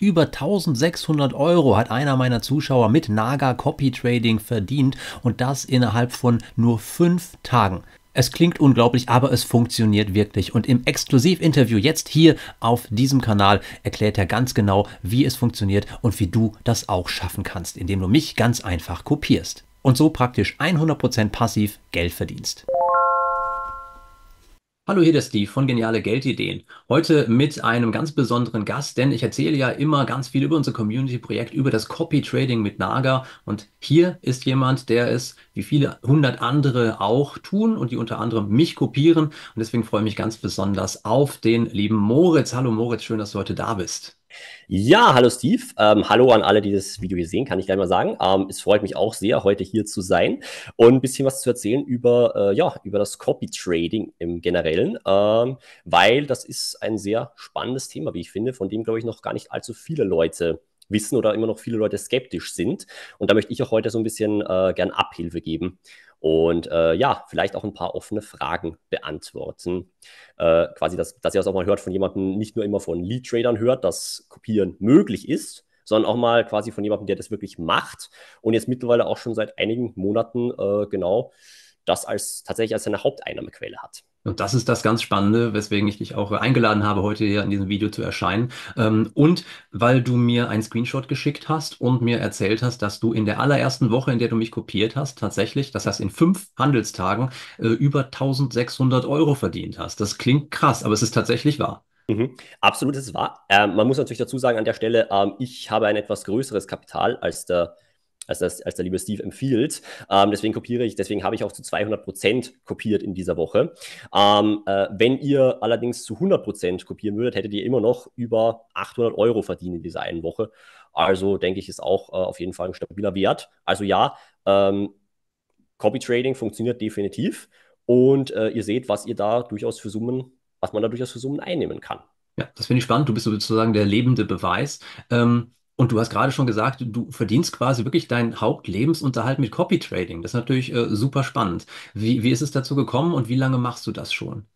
Über 1600 Euro hat einer meiner Zuschauer mit Naga Copy Trading verdient und das innerhalb von nur fünf Tagen. Es klingt unglaublich, aber es funktioniert wirklich. Und im Exklusivinterview jetzt hier auf diesem Kanal erklärt er ganz genau, wie es funktioniert und wie du das auch schaffen kannst, indem du mich ganz einfach kopierst. Und so praktisch 100% passiv Geld verdienst. Hallo, hier der Steve von Geniale Geldideen. Heute mit einem ganz besonderen Gast, denn ich erzähle ja immer ganz viel über unser Community-Projekt, über das Copy-Trading mit Naga. Und hier ist jemand, der es, wie viele hundert andere auch tun und die unter anderem mich kopieren. Und deswegen freue ich mich ganz besonders auf den lieben Moritz. Hallo Moritz, schön, dass du heute da bist. Ja, hallo Steve. Ähm, hallo an alle, die das Video hier sehen, kann ich gleich mal sagen. Ähm, es freut mich auch sehr, heute hier zu sein und ein bisschen was zu erzählen über, äh, ja, über das Copy-Trading im Generellen, ähm, weil das ist ein sehr spannendes Thema, wie ich finde, von dem, glaube ich, noch gar nicht allzu viele Leute wissen oder immer noch viele Leute skeptisch sind. Und da möchte ich auch heute so ein bisschen äh, gern Abhilfe geben und äh, ja, vielleicht auch ein paar offene Fragen beantworten. Äh, quasi, dass, dass ihr das auch mal hört von jemandem, nicht nur immer von Lead-Tradern hört, dass Kopieren möglich ist, sondern auch mal quasi von jemandem, der das wirklich macht und jetzt mittlerweile auch schon seit einigen Monaten äh, genau das als tatsächlich als seine Haupteinnahmequelle hat. Und das ist das ganz Spannende, weswegen ich dich auch eingeladen habe, heute hier in diesem Video zu erscheinen. Ähm, und weil du mir einen Screenshot geschickt hast und mir erzählt hast, dass du in der allerersten Woche, in der du mich kopiert hast, tatsächlich, das heißt in fünf Handelstagen, äh, über 1600 Euro verdient hast. Das klingt krass, aber es ist tatsächlich wahr. Mhm. Absolut, es ist wahr. Ähm, man muss natürlich dazu sagen, an der Stelle, ähm, ich habe ein etwas größeres Kapital als der als, das, als der liebe Steve empfiehlt. Ähm, deswegen kopiere ich, deswegen habe ich auch zu 200% Prozent kopiert in dieser Woche. Ähm, äh, wenn ihr allerdings zu 100% Prozent kopieren würdet, hättet ihr immer noch über 800 Euro verdient in dieser einen Woche. Also denke ich, ist auch äh, auf jeden Fall ein stabiler Wert. Also ja, ähm, Copy Trading funktioniert definitiv und äh, ihr seht, was ihr da durchaus für Summen, was man da durchaus für Summen einnehmen kann. Ja, das finde ich spannend. Du bist sozusagen der lebende Beweis. Ähm, und du hast gerade schon gesagt, du verdienst quasi wirklich deinen Hauptlebensunterhalt mit Copy Trading. Das ist natürlich äh, super spannend. Wie, wie ist es dazu gekommen und wie lange machst du das schon?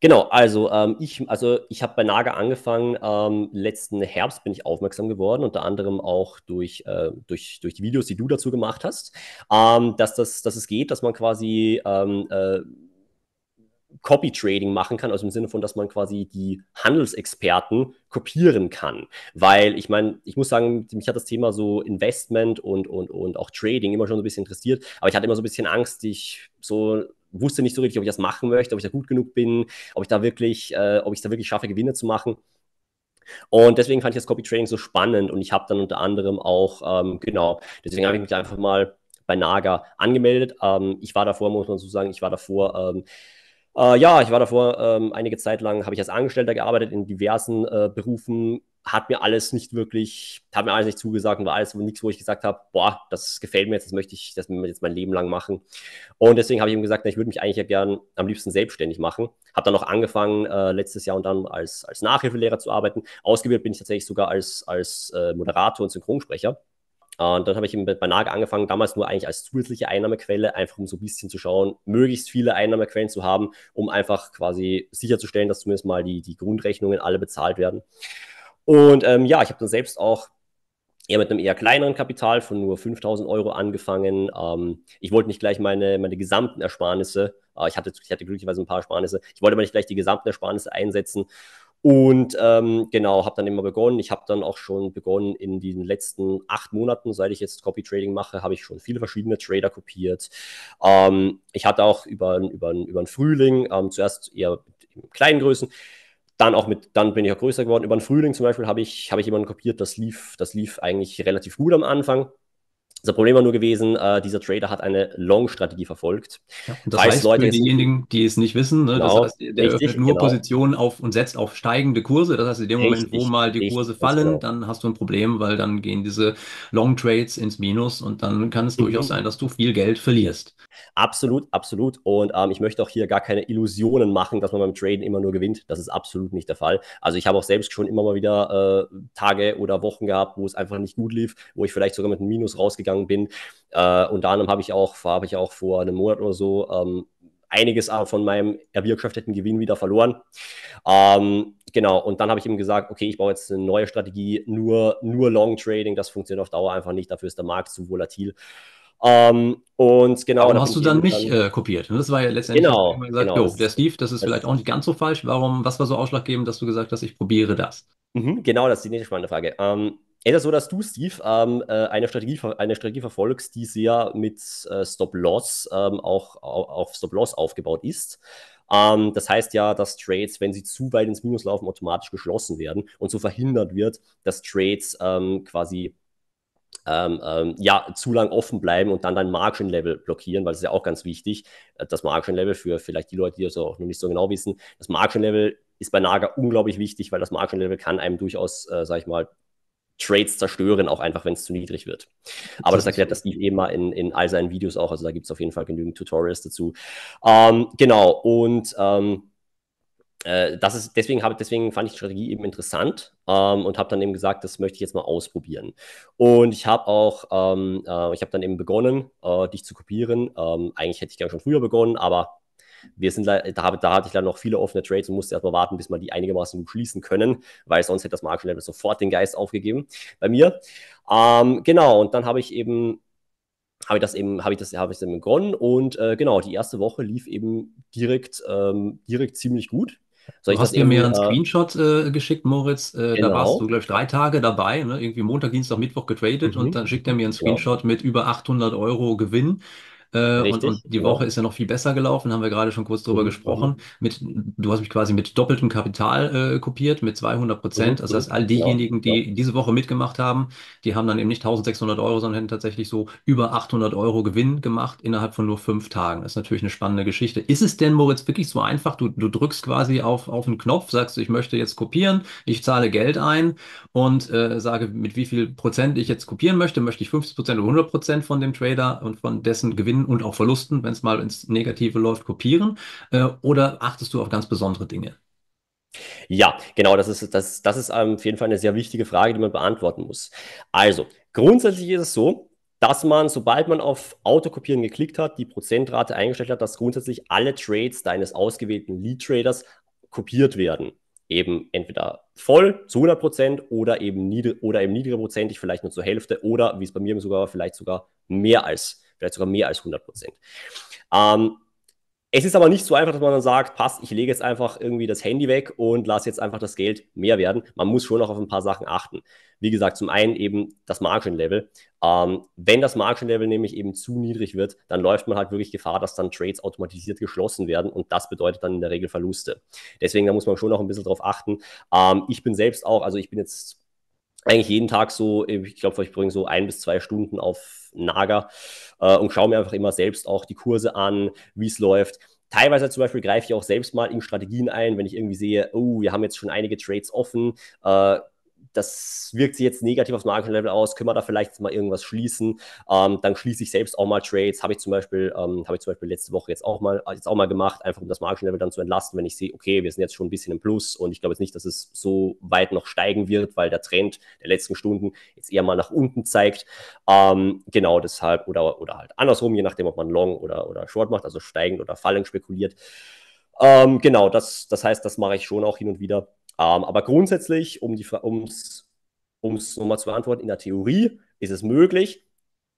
Genau, also ähm, ich, also ich habe bei Naga angefangen. Ähm, letzten Herbst bin ich aufmerksam geworden, unter anderem auch durch, äh, durch, durch die Videos, die du dazu gemacht hast, ähm, dass, das, dass es geht, dass man quasi ähm, äh, Copy-Trading machen kann, also im Sinne von, dass man quasi die Handelsexperten kopieren kann. Weil ich meine, ich muss sagen, mich hat das Thema so Investment und, und, und auch Trading immer schon so ein bisschen interessiert, aber ich hatte immer so ein bisschen Angst, ich so wusste nicht so richtig, ob ich das machen möchte, ob ich da gut genug bin, ob ich da wirklich, äh, ob ich da wirklich schaffe, Gewinne zu machen. Und deswegen fand ich das Copy Trading so spannend und ich habe dann unter anderem auch, ähm, genau, deswegen habe ich mich einfach mal bei Naga angemeldet. Ähm, ich war davor, muss man so sagen, ich war davor ähm, äh, ja, ich war davor ähm, einige Zeit lang, habe ich als Angestellter gearbeitet in diversen äh, Berufen, hat mir alles nicht wirklich, hat mir alles nicht zugesagt und war alles nichts, wo ich gesagt habe, boah, das gefällt mir jetzt, das möchte ich, das möchte ich jetzt mein Leben lang machen. Und deswegen habe ich ihm gesagt, na, ich würde mich eigentlich ja gern am liebsten selbstständig machen. Habe dann auch angefangen, äh, letztes Jahr und dann als, als Nachhilfelehrer zu arbeiten. Ausgebildet bin ich tatsächlich sogar als, als äh, Moderator und Synchronsprecher. Äh, und dann habe ich eben bei Nage angefangen, damals nur eigentlich als zusätzliche Einnahmequelle, einfach um so ein bisschen zu schauen, möglichst viele Einnahmequellen zu haben, um einfach quasi sicherzustellen, dass zumindest mal die, die Grundrechnungen alle bezahlt werden. Und ähm, ja, ich habe dann selbst auch eher mit einem eher kleineren Kapital von nur 5000 Euro angefangen. Ähm, ich wollte nicht gleich meine, meine gesamten Ersparnisse, äh, ich, hatte, ich hatte glücklicherweise ein paar Ersparnisse, ich wollte aber nicht gleich die gesamten Ersparnisse einsetzen und ähm, genau, habe dann immer begonnen. Ich habe dann auch schon begonnen in den letzten acht Monaten, seit ich jetzt Copy Trading mache, habe ich schon viele verschiedene Trader kopiert. Ähm, ich hatte auch über, über, über den Frühling ähm, zuerst eher in kleinen Größen. Dann auch mit, dann bin ich auch größer geworden. Über den Frühling zum Beispiel habe ich, habe ich jemanden kopiert, das lief, das lief eigentlich relativ gut am Anfang. Unser Problem war nur gewesen, äh, dieser Trader hat eine Long-Strategie verfolgt. Ja, das Weiß heißt Leute, für diejenigen, die es nicht wissen, ne, genau, das heißt, der richtig, öffnet nur genau. Positionen auf und setzt auf steigende Kurse. Das heißt, in dem richtig, Moment, wo mal die richtig, Kurse fallen, genau. dann hast du ein Problem, weil dann gehen diese Long-Trades ins Minus und dann kann es mhm. durchaus sein, dass du viel Geld verlierst. Absolut, absolut. Und ähm, ich möchte auch hier gar keine Illusionen machen, dass man beim Traden immer nur gewinnt. Das ist absolut nicht der Fall. Also ich habe auch selbst schon immer mal wieder äh, Tage oder Wochen gehabt, wo es einfach nicht gut lief, wo ich vielleicht sogar mit einem Minus rausgegangen durchgegangen bin. Äh, unter anderem habe ich auch, habe ich auch vor einem Monat oder so ähm, einiges von meinem erwirtschafteten Gewinn wieder verloren. Ähm, genau, und dann habe ich ihm gesagt, okay, ich brauche jetzt eine neue Strategie, nur, nur Long Trading, das funktioniert auf Dauer einfach nicht, dafür ist der Markt zu volatil. Ähm, und genau. Warum hast du dann mich dann, äh, kopiert? Ne? Das war ja letztendlich genau, gesagt, genau, der Steve, das ist das vielleicht auch nicht ganz so falsch. Warum, was war so ausschlaggebend, dass du gesagt hast, ich probiere das? Mhm, genau, das ist die nächste spannende Frage. Ähm, es ist so, dass du, Steve, ähm, äh, eine, Strategie, eine Strategie verfolgst, die sehr mit äh, Stop-Loss ähm, auch, auf Stop-Loss aufgebaut ist. Ähm, das heißt ja, dass Trades, wenn sie zu weit ins Minus laufen, automatisch geschlossen werden und so verhindert wird, dass Trades ähm, quasi ähm, ähm, ja, zu lang offen bleiben und dann dein Margin Level blockieren, weil es ist ja auch ganz wichtig, äh, das Margin Level für vielleicht die Leute, die das auch noch nicht so genau wissen, das Margin Level ist bei Naga unglaublich wichtig, weil das Margin Level kann einem durchaus, äh, sag ich mal, Trades zerstören, auch einfach, wenn es zu niedrig wird. Aber das, das erklärt das Steve eben eh mal in, in all seinen Videos auch. Also da gibt es auf jeden Fall genügend Tutorials dazu. Ähm, genau, und ähm, äh, das ist, deswegen, hab, deswegen fand ich die Strategie eben interessant ähm, und habe dann eben gesagt, das möchte ich jetzt mal ausprobieren. Und ich habe auch, ähm, äh, ich habe dann eben begonnen, äh, dich zu kopieren. Ähm, eigentlich hätte ich gerne schon früher begonnen, aber wir sind da, da hatte ich dann noch viele offene Trades und musste erstmal warten, bis wir die einigermaßen gut schließen können, weil sonst hätte das Margin Level sofort den Geist aufgegeben bei mir. Ähm, genau, und dann habe ich eben habe ich das eben, habe ich das, habe ich das eben begonnen und äh, genau, die erste Woche lief eben direkt, ähm, direkt ziemlich gut. Soll du hast dir mir einen äh, Screenshot äh, geschickt, Moritz. Äh, genau. Da warst du, glaube ich, drei Tage dabei. Ne? Irgendwie Montag, Dienstag, Mittwoch getradet mhm. und dann schickt er mir einen genau. Screenshot ja. mit über 800 Euro Gewinn. Äh, und, und, die ja. Woche ist ja noch viel besser gelaufen, haben wir gerade schon kurz drüber mhm. gesprochen. Mit, du hast mich quasi mit doppeltem Kapital äh, kopiert, mit 200 Prozent. Mhm. Also das heißt, all mhm. diejenigen, ja. die diese Woche mitgemacht haben, die haben dann eben nicht 1600 Euro, sondern hätten tatsächlich so über 800 Euro Gewinn gemacht innerhalb von nur fünf Tagen. Das ist natürlich eine spannende Geschichte. Ist es denn, Moritz, wirklich so einfach? Du, du drückst quasi auf, auf einen Knopf, sagst, ich möchte jetzt kopieren, ich zahle Geld ein und äh, sage, mit wie viel Prozent ich jetzt kopieren möchte. Möchte ich 50 Prozent oder 100 Prozent von dem Trader und von dessen Gewinn Gewinnen und auch Verlusten, wenn es mal ins Negative läuft, kopieren? Äh, oder achtest du auf ganz besondere Dinge? Ja, genau, das ist, das, das ist ähm, auf jeden Fall eine sehr wichtige Frage, die man beantworten muss. Also, grundsätzlich ist es so, dass man, sobald man auf Autokopieren geklickt hat, die Prozentrate eingestellt hat, dass grundsätzlich alle Trades deines ausgewählten Lead-Traders kopiert werden. Eben entweder voll zu 100% Prozent oder eben niedrig, oder eben niedriger prozentig, vielleicht nur zur Hälfte oder, wie es bei mir sogar war, vielleicht sogar mehr als vielleicht sogar mehr als 100 Prozent. Ähm, es ist aber nicht so einfach, dass man dann sagt, passt, ich lege jetzt einfach irgendwie das Handy weg und lasse jetzt einfach das Geld mehr werden. Man muss schon noch auf ein paar Sachen achten. Wie gesagt, zum einen eben das Margin-Level. Ähm, wenn das Margin-Level nämlich eben zu niedrig wird, dann läuft man halt wirklich Gefahr, dass dann Trades automatisiert geschlossen werden und das bedeutet dann in der Regel Verluste. Deswegen, da muss man schon noch ein bisschen drauf achten. Ähm, ich bin selbst auch, also ich bin jetzt eigentlich jeden Tag so, ich glaube, ich bringe so ein bis zwei Stunden auf Nager äh, und schaue mir einfach immer selbst auch die Kurse an, wie es läuft. Teilweise zum Beispiel greife ich auch selbst mal in Strategien ein, wenn ich irgendwie sehe, oh, wir haben jetzt schon einige Trades offen, äh, das wirkt sich jetzt negativ aufs Marketing-Level aus, können wir da vielleicht mal irgendwas schließen, ähm, dann schließe ich selbst auch mal Trades, habe ich zum Beispiel, ähm, habe ich zum Beispiel letzte Woche jetzt auch mal, äh, jetzt auch mal gemacht, einfach um das Marketing-Level dann zu entlasten, wenn ich sehe, okay, wir sind jetzt schon ein bisschen im Plus und ich glaube jetzt nicht, dass es so weit noch steigen wird, weil der Trend der letzten Stunden jetzt eher mal nach unten zeigt, ähm, genau deshalb oder, oder halt andersrum, je nachdem, ob man Long oder, oder Short macht, also steigend oder fallend spekuliert, ähm, genau, das, das heißt, das mache ich schon auch hin und wieder. Ähm, aber grundsätzlich, um es um's, nochmal zu beantworten, in der Theorie ist es möglich,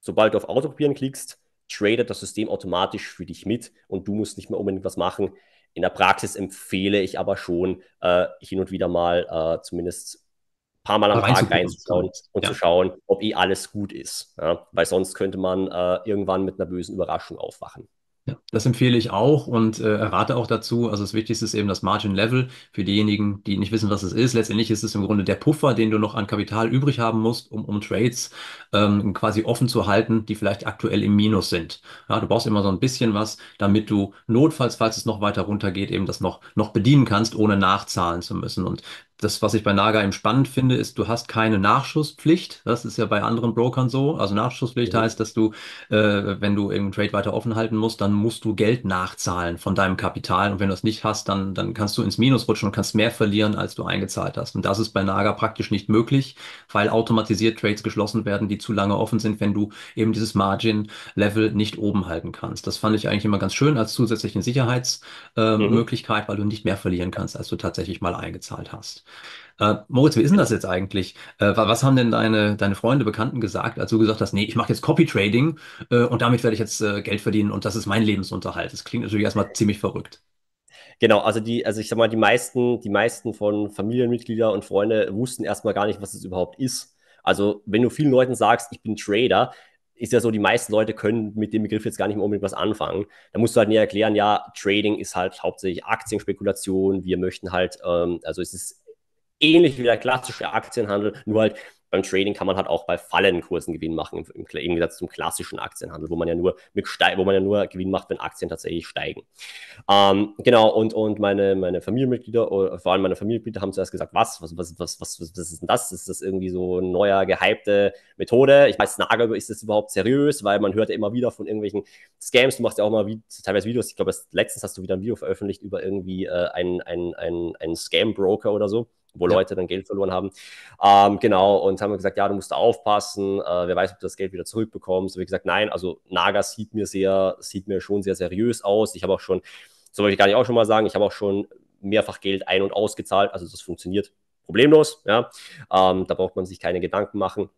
sobald du auf Autokopieren klickst, tradet das System automatisch für dich mit und du musst nicht mehr unbedingt was machen. In der Praxis empfehle ich aber schon, äh, hin und wieder mal äh, zumindest ein paar Mal am Tag reinzuschauen und ja. zu schauen, ob eh alles gut ist. Ja? Weil sonst könnte man äh, irgendwann mit einer bösen Überraschung aufwachen. Ja, das empfehle ich auch und äh, rate auch dazu. Also das Wichtigste ist eben das Margin Level für diejenigen, die nicht wissen, was es ist. Letztendlich ist es im Grunde der Puffer, den du noch an Kapital übrig haben musst, um, um Trades ähm, quasi offen zu halten, die vielleicht aktuell im Minus sind. Ja, du brauchst immer so ein bisschen was, damit du notfalls, falls es noch weiter runtergeht, eben das noch, noch bedienen kannst, ohne nachzahlen zu müssen. Und das, was ich bei Naga eben spannend finde, ist, du hast keine Nachschusspflicht. Das ist ja bei anderen Brokern so. Also Nachschusspflicht ja. Mhm. heißt, dass du, äh, wenn du irgendeinen Trade weiter offen halten musst, dann musst du Geld nachzahlen von deinem Kapital. Und wenn du das nicht hast, dann, dann kannst du ins Minus rutschen und kannst mehr verlieren, als du eingezahlt hast. Und das ist bei Naga praktisch nicht möglich, weil automatisiert Trades geschlossen werden, die zu lange offen sind, wenn du eben dieses Margin-Level nicht oben halten kannst. Das fand ich eigentlich immer ganz schön als zusätzliche Sicherheitsmöglichkeit, äh, mhm. weil du nicht mehr verlieren kannst, als du tatsächlich mal eingezahlt hast. Äh, Moritz, wie ist denn das jetzt eigentlich? Äh, was haben denn deine, deine Freunde, Bekannten gesagt, als du gesagt hast, nee, ich mache jetzt Copy-Trading äh, und damit werde ich jetzt äh, Geld verdienen und das ist mein Lebensunterhalt. Das klingt natürlich erstmal ziemlich verrückt. Genau, also die, also ich sag mal, die meisten, die meisten von Familienmitgliedern und Freunden wussten erstmal gar nicht, was es überhaupt ist. Also, wenn du vielen Leuten sagst, ich bin Trader, ist ja so, die meisten Leute können mit dem Begriff jetzt gar nicht mehr unbedingt was anfangen. Da musst du halt näher erklären, ja, Trading ist halt hauptsächlich Aktienspekulation. Wir möchten halt, ähm, also es ist ähnlich wie der klassische Aktienhandel, nur halt beim Trading kann man halt auch bei fallenden Kursen Gewinn machen, im, Gegensatz zum klassischen Aktienhandel, wo man ja nur mit wo man ja nur Gewinn macht, wenn Aktien tatsächlich steigen. Ähm, genau, und, und meine, meine Familienmitglieder, äh, vor allem meine Familienmitglieder, haben zuerst gesagt, was, was, was, was, was, was, ist denn das? Ist das irgendwie so eine neue, gehypte Methode? Ich weiß, Nagel, ist das überhaupt seriös? Weil man hört ja immer wieder von irgendwelchen Scams, du machst ja auch mal teilweise Videos, ich glaube, letztens hast du wieder ein Video veröffentlicht über irgendwie äh, einen, einen, einen, einen Scam-Broker oder so wo ja. Leute dann Geld verloren haben. Ähm, genau, und haben gesagt, ja, du musst da aufpassen, äh, wer weiß, ob du das Geld wieder zurückbekommst. Und ich gesagt, nein, also Naga sieht mir sehr, sieht mir schon sehr seriös aus. Ich habe auch schon, so wollte ich gar nicht auch schon mal sagen, ich habe auch schon mehrfach Geld ein- und ausgezahlt, also das funktioniert problemlos, ja. Ähm, da braucht man sich keine Gedanken machen.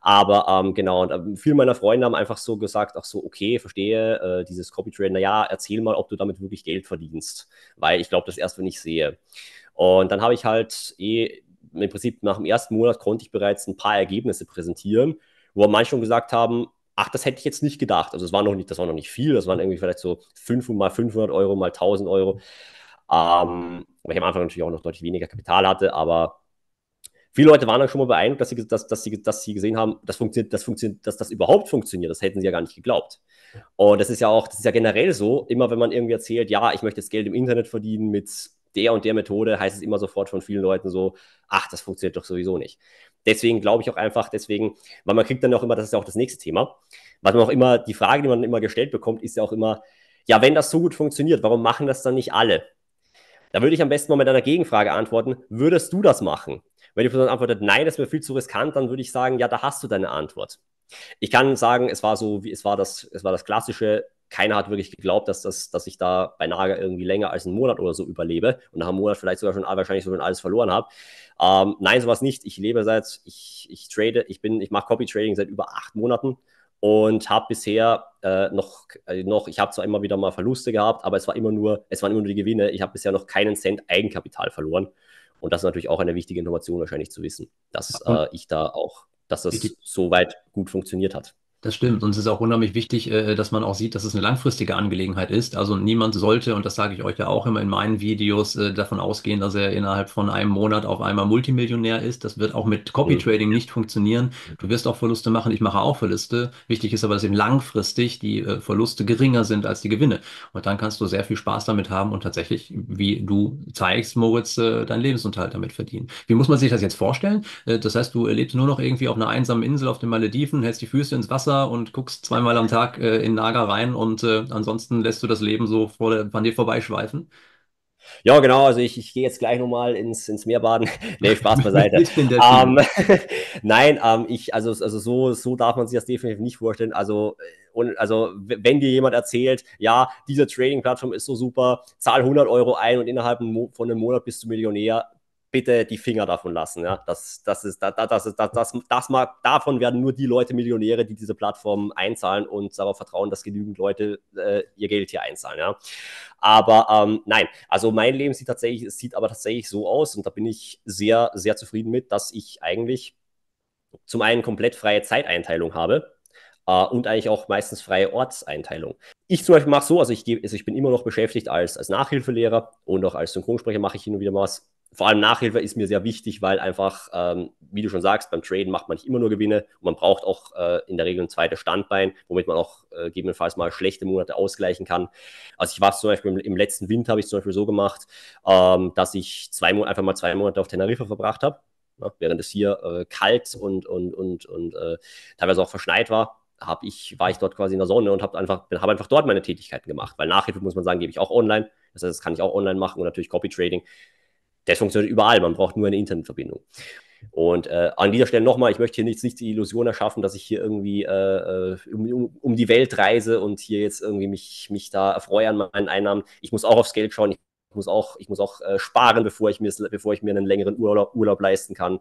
Aber ähm, genau, und ähm, viele meiner Freunde haben einfach so gesagt, ach so, okay, verstehe, äh, dieses Copy Trade, naja, erzähl mal, ob du damit wirklich Geld verdienst, weil ich glaube, das erst, wenn ich sehe. Und dann habe ich halt eh, im Prinzip nach dem ersten Monat konnte ich bereits ein paar Ergebnisse präsentieren, wo manche schon gesagt haben, ach, das hätte ich jetzt nicht gedacht. Also es war noch nicht, das war noch nicht viel, das waren irgendwie vielleicht so 500 mal 500 Euro mal 1000 Euro. Ähm, weil ich am Anfang natürlich auch noch deutlich weniger Kapital hatte, aber viele Leute waren dann schon mal beeindruckt, dass sie, dass, dass sie, dass sie gesehen haben, das funktioniert, das funktioniert, dass das überhaupt funktioniert. Das hätten sie ja gar nicht geglaubt. Und das ist ja auch, das ist ja generell so, immer wenn man irgendwie erzählt, ja, ich möchte jetzt Geld im Internet verdienen mit der und der Methode, heißt es immer sofort von vielen Leuten so, ach, das funktioniert doch sowieso nicht. Deswegen glaube ich auch einfach, deswegen, weil man kriegt dann auch immer, das ist ja auch das nächste Thema, was man auch immer, die Frage, die man immer gestellt bekommt, ist ja auch immer, ja, wenn das so gut funktioniert, warum machen das dann nicht alle? Da würde ich am besten mal mit einer Gegenfrage antworten, würdest du das machen? Wenn die Person antwortet, nein, das ist mir viel zu riskant, dann würde ich sagen, ja, da hast du deine Antwort. Ich kann sagen, es war so, wie es war das, es war das klassische keiner hat wirklich geglaubt, dass, das, dass ich da bei Naga irgendwie länger als einen Monat oder so überlebe und nach einem Monat vielleicht sogar schon wahrscheinlich schon alles verloren habe. Ähm, nein, sowas nicht. Ich lebe seit, ich, ich trade, ich bin, ich mache Copy-Trading seit über acht Monaten und habe bisher äh, noch, äh, noch, ich habe zwar immer wieder mal Verluste gehabt, aber es war immer nur, es waren immer nur die Gewinne. Ich habe bisher noch keinen Cent Eigenkapital verloren. Und das ist natürlich auch eine wichtige Information wahrscheinlich zu wissen, dass äh, ich da auch, dass das soweit gut funktioniert hat. Das stimmt. Und es ist auch unheimlich wichtig, äh, äh, dass man auch sieht, dass es eine langfristige Angelegenheit ist. Also niemand sollte, und das sage ich euch ja auch immer in meinen Videos, äh, davon ausgehen, dass er innerhalb von einem Monat auf einmal Multimillionär ist. Das wird auch mit Copy Trading nicht funktionieren. Du wirst auch Verluste machen. Ich mache auch Verluste. Wichtig ist aber, dass eben langfristig die Verluste geringer sind als die Gewinne. Und dann kannst du sehr viel Spaß damit haben und tatsächlich, wie du zeigst, Moritz, deinen Lebensunterhalt damit verdienen. Wie muss man sich das jetzt vorstellen? Das heißt, du lebst nur noch irgendwie auf einer einsamen Insel auf den Malediven, hältst die Füße ins Wasser, Wasser und guckst zweimal am Tag äh, in Naga rein und äh, ansonsten lässt du das Leben so vor der, an dir vorbeischweifen. Ja, genau. Also ich, ich gehe jetzt gleich nochmal ins, ins Meer baden. nee, Spaß beiseite. ich bin ähm, Nein, ähm, ich, also, also so, so darf man sich das definitiv nicht vorstellen. Also, äh, und, also wenn dir jemand erzählt, ja, diese Trading-Plattform ist so super, zahl 100 Euro ein und innerhalb von einem Monat bist du Millionär, bitte die Finger davon lassen. Ja? Das, das ist, das, das, das, das, das mag, davon werden nur die Leute Millionäre, die diese Plattform einzahlen und darauf vertrauen, dass genügend Leute äh, ihr Geld hier einzahlen. Ja? Aber ähm, nein, also mein Leben sieht tatsächlich, es sieht aber tatsächlich so aus und da bin ich sehr, sehr zufrieden mit, dass ich eigentlich zum einen komplett freie Zeiteinteilung habe. Uh, und eigentlich auch meistens freie Ortseinteilung. Ich zum Beispiel mache so, also ich, geb, also ich bin immer noch beschäftigt als, als Nachhilfelehrer und auch als Synchronsprecher mache ich hin und wieder was vor allem Nachhilfe ist mir sehr wichtig, weil einfach, ähm, wie du schon sagst, beim Traden macht man nicht immer nur Gewinne und man braucht auch äh, in der Regel ein zweites Standbein, womit man auch äh, gegebenenfalls mal schlechte Monate ausgleichen kann. Also ich war zum Beispiel im, im letzten Winter, habe ich zum Beispiel so gemacht, ähm, dass ich zwei Monate, einfach mal zwei Monate auf Teneriffa verbracht habe, ja, ne, während es hier äh, kalt und, und, und, und äh, teilweise auch verschneit war. Hab ich, war ich dort quasi in der Sonne und habe einfach, hab einfach dort meine Tätigkeiten gemacht, weil Nachhilfe, muss man sagen, gebe ich auch online. Das heißt, das kann ich auch online machen und natürlich Copy Trading das funktioniert überall. Man braucht nur eine Internetverbindung. Und äh, an dieser Stelle nochmal, ich möchte hier nicht, nicht die Illusion erschaffen, dass ich hier irgendwie äh, äh um, um, die Welt reise und hier jetzt irgendwie mich, mich da erfreue an meinen Einnahmen. Ich muss auch aufs Geld schauen. Ich muss auch, ich muss auch äh, sparen, bevor ich, mir, bevor ich mir einen längeren Urlaub, Urlaub leisten kann.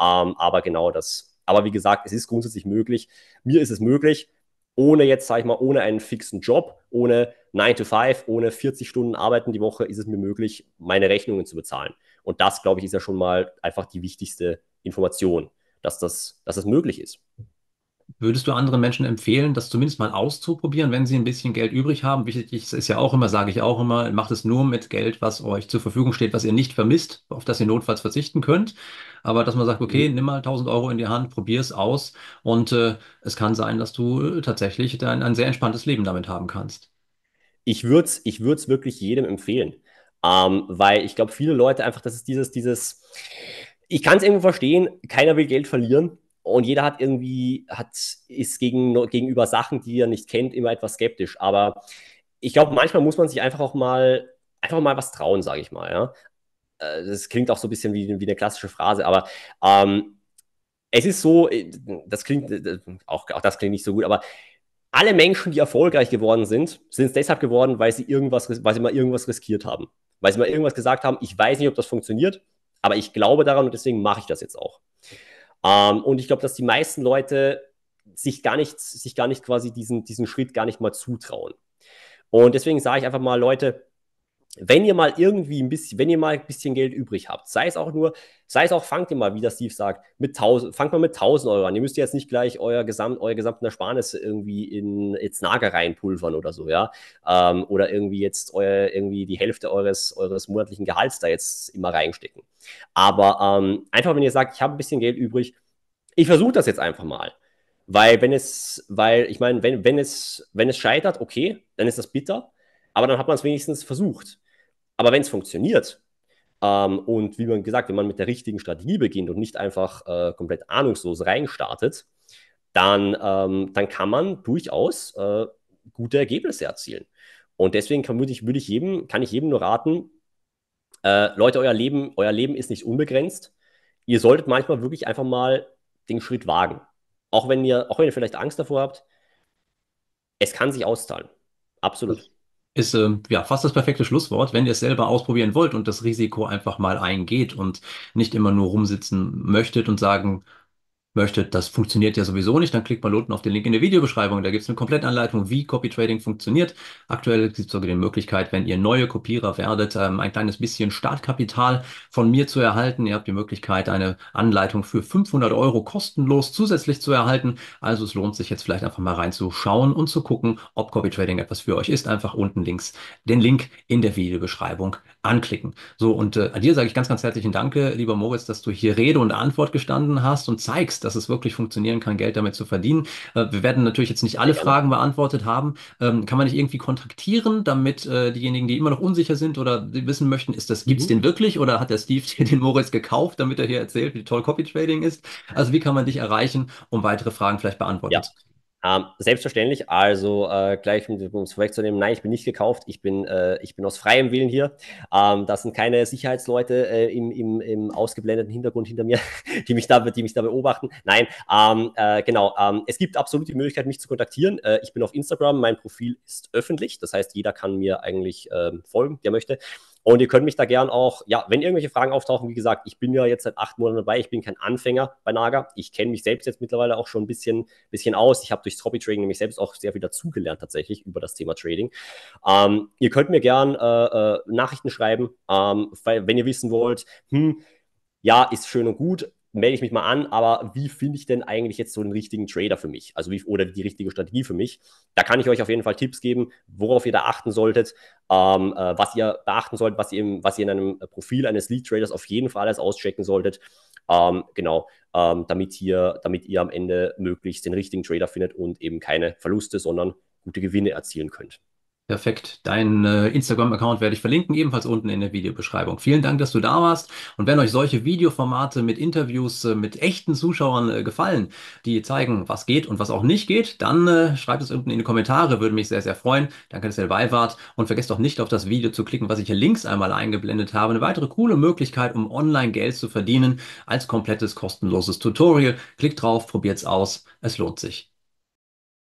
Ähm, aber genau das. Aber wie gesagt, es ist grundsätzlich möglich. Mir ist es möglich, ohne jetzt, sag ich mal, ohne einen fixen Job, ohne 9 to 5, ohne 40 Stunden Arbeiten die Woche, ist es mir möglich, meine Rechnungen zu bezahlen. Und das, glaube ich, ist ja schon mal einfach die wichtigste Information, dass das, dass das möglich ist. Würdest du anderen Menschen empfehlen, das zumindest mal auszuprobieren, wenn sie ein bisschen Geld übrig haben? Wichtig ist ja auch immer, sage ich auch immer, macht es nur mit Geld, was euch zur Verfügung steht, was ihr nicht vermisst, auf das ihr notfalls verzichten könnt. Aber dass man sagt, okay, mhm. nimm mal 1000 Euro in die Hand, probier es aus und äh, es kann sein, dass du äh, tatsächlich ein, ein sehr entspanntes Leben damit haben kannst ich würde es ich würd's wirklich jedem empfehlen. Ähm, weil ich glaube, viele Leute einfach, das ist dieses, dieses, ich kann es irgendwo verstehen, keiner will Geld verlieren und jeder hat irgendwie, hat, ist gegen, gegenüber Sachen, die er nicht kennt, immer etwas skeptisch. Aber ich glaube, manchmal muss man sich einfach auch mal, einfach mal was trauen, sage ich mal. Ja? Äh, das klingt auch so ein bisschen wie, wie eine klassische Phrase, aber ähm, es ist so, äh, das klingt, äh, auch, auch das klingt nicht so gut, aber alle Menschen, die erfolgreich geworden sind, sind es deshalb geworden, weil sie irgendwas, weil sie mal irgendwas riskiert haben. Weil sie mal irgendwas gesagt haben, ich weiß nicht, ob das funktioniert, aber ich glaube daran und deswegen mache ich das jetzt auch. Ähm, und ich glaube, dass die meisten Leute sich gar nicht, sich gar nicht quasi diesen, diesen Schritt gar nicht mal zutrauen. Und deswegen sage ich einfach mal, Leute, wenn ihr mal irgendwie ein bisschen, wenn ihr mal ein bisschen Geld übrig habt, sei es auch nur, sei es auch, fangt ihr mal, wie das Steve sagt, mit 1000, fangt mal mit 1000 Euro an. Ihr müsst jetzt nicht gleich euer Gesamt, euer gesamten Ersparnisse irgendwie in jetzt Nager reinpulvern oder so, ja. Ähm, oder irgendwie jetzt euer, irgendwie die Hälfte eures, eures monatlichen Gehalts da jetzt immer reinstecken. Aber ähm, einfach, wenn ihr sagt, ich habe ein bisschen Geld übrig, ich versuche das jetzt einfach mal. Weil wenn es, weil, ich meine, wenn, wenn es, wenn es scheitert, okay, dann ist das bitter. Aber dann hat man es wenigstens versucht. Aber wenn es funktioniert, ähm, und wie man gesagt, wenn man mit der richtigen Strategie beginnt und nicht einfach äh, komplett ahnungslos reinstartet, dann, ähm, dann kann man durchaus äh, gute Ergebnisse erzielen. Und deswegen kann, würde ich, würde ich jedem, kann ich jedem nur raten, äh, Leute, euer Leben, euer Leben ist nicht unbegrenzt. Ihr solltet manchmal wirklich einfach mal den Schritt wagen. Auch wenn ihr, auch wenn ihr vielleicht Angst davor habt, es kann sich auszahlen. Absolut ist äh, ja fast das perfekte Schlusswort, wenn ihr es selber ausprobieren wollt und das Risiko einfach mal eingeht und nicht immer nur rumsitzen möchtet und sagen, möchtet. Das funktioniert ja sowieso nicht, dann klickt mal unten auf den Link in der Videobeschreibung. Da gibt es eine Komplettanleitung, wie Copy Trading funktioniert. Aktuell gibt es sogar die Möglichkeit, wenn ihr neue Kopierer werdet, ähm, ein kleines bisschen Startkapital von mir zu erhalten. Ihr habt die Möglichkeit, eine Anleitung für 500 Euro kostenlos zusätzlich zu erhalten. Also es lohnt sich jetzt vielleicht einfach mal reinzuschauen und zu gucken, ob Copy Trading etwas für euch ist. Einfach unten links den Link in der Videobeschreibung anklicken. So, und äh, an dir sage ich ganz, ganz herzlichen Danke, lieber Moritz, dass du hier Rede und Antwort gestanden hast und zeigst, dass es wirklich funktionieren kann, Geld damit zu verdienen. Äh, wir werden natürlich jetzt nicht alle Fragen beantwortet haben. Ähm, kann man nicht irgendwie kontaktieren, damit äh, diejenigen, die immer noch unsicher sind oder wissen möchten, ist das, mhm. gibt's mhm. den wirklich oder hat der Steve den Moritz gekauft, damit er hier erzählt, wie toll Copy Trading ist? Also wie kann man dich erreichen, um weitere Fragen vielleicht beantworten ja. können? Ähm, selbstverständlich, also äh, gleich um es vorwegzunehmen, nein, ich bin nicht gekauft, ich bin, äh, ich bin aus freiem Willen hier. Ähm, das sind keine Sicherheitsleute äh, im, im, im ausgeblendeten Hintergrund hinter mir, die mich da, die mich da beobachten. Nein, ähm, äh, genau, ähm, es gibt absolut die Möglichkeit, mich zu kontaktieren. Äh, ich bin auf Instagram, mein Profil ist öffentlich, das heißt, jeder kann mir eigentlich äh, folgen, der möchte. Und ihr könnt mich da gern auch, ja, wenn irgendwelche Fragen auftauchen, wie gesagt, ich bin ja jetzt seit acht Monaten dabei, ich bin kein Anfänger bei Naga. Ich kenne mich selbst jetzt mittlerweile auch schon ein bisschen, bisschen aus. Ich habe durchs Hobby Trading nämlich selbst auch sehr viel dazugelernt tatsächlich über das Thema Trading. Ähm, ihr könnt mir gern äh, äh, Nachrichten schreiben, ähm, wenn ihr wissen wollt, hm, ja, ist schön und gut, melde ich mich mal an, aber wie finde ich denn eigentlich jetzt so einen richtigen Trader für mich? Also wie, oder die richtige Strategie für mich? Da kann ich euch auf jeden Fall Tipps geben, worauf ihr da achten solltet, ähm, äh, was ihr beachten solltet, was ihr, im, was ihr in einem äh, Profil eines Lead Traders auf jeden Fall alles auschecken solltet. Ähm, genau, ähm, damit, hier, damit ihr am Ende möglichst den richtigen Trader findet und eben keine Verluste, sondern gute Gewinne erzielen könnt. Perfekt. Deinen äh, Instagram-Account werde ich verlinken, ebenfalls unten in der Videobeschreibung. Vielen Dank, dass du da warst. Und wenn euch solche Videoformate mit Interviews äh, mit echten Zuschauern äh, gefallen, die zeigen, was geht und was auch nicht geht, dann äh, schreibt es unten in die Kommentare. Würde mich sehr, sehr freuen. Danke, dass ihr dabei wart. Und vergesst auch nicht, auf das Video zu klicken, was ich hier links einmal eingeblendet habe. Eine weitere coole Möglichkeit, um online Geld zu verdienen als komplettes kostenloses Tutorial. Klickt drauf, probiert's aus. Es lohnt sich.